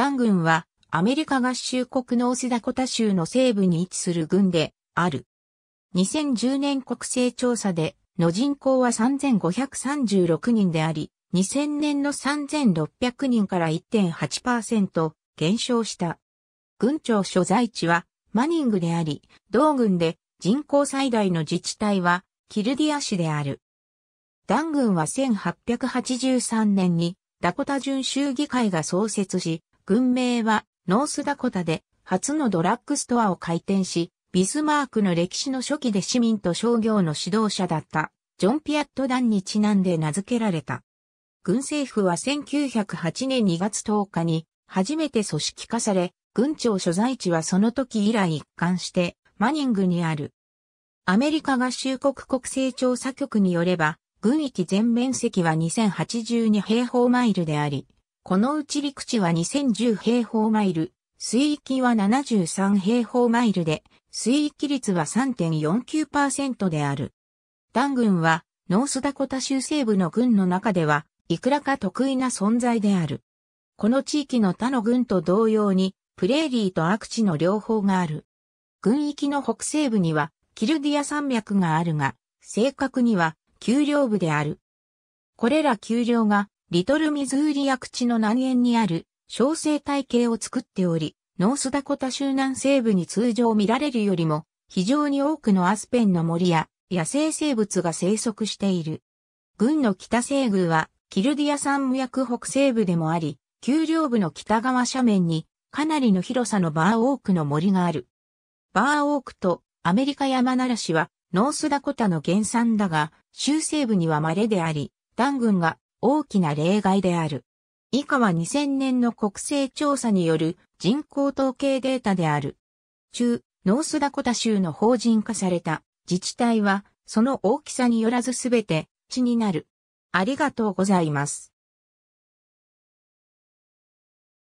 ダン軍はアメリカ合衆国のオスダコタ州の西部に位置する軍である。2010年国勢調査での人口は3536人であり、2000年の3600人から1.8%減少した。軍庁所在地はマニングであり、同軍で人口最大の自治体はキルディア市である。ダンは1883年にダコタ準州議会が創設し、軍名はノースダコタで初のドラッグストアを開店し、ビスマークの歴史の初期で市民と商業の指導者だったジョン・ピアット・ダンにちなんで名付けられた。軍政府は1908年2月10日に初めて組織化され、軍庁所在地はその時以来一貫してマニングにある。アメリカ合衆国国勢調査局によれば、軍域全面積は2082平方マイルであり、このうち陸地は2010平方マイル、水域は73平方マイルで、水域率は3.49%である。ダン軍は、ノースダコタ州西部の軍の中では、いくらか得意な存在である。この地域の他の軍と同様に、プレーリーとアクチの両方がある。軍域の北西部には、キルディア山脈があるが、正確には、丘陵部である。これら丘陵がリトルミズーリア口の南縁にある小生態系を作っており、ノースダコタ州南西部に通常見られるよりも非常に多くのアスペンの森や野生生物が生息している。軍の北西宮はキルディア山脈北西部でもあり、丘陵部の北側斜面にかなりの広さのバーオークの森がある。バーオークとアメリカ山ならしはノースダコタの原産だが、州西部には稀であり、ダン軍が大きな例外である。以下は2000年の国勢調査による人口統計データである。中、ノースダコタ州の法人化された自治体は、その大きさによらずすべて地になる。ありがとうございます。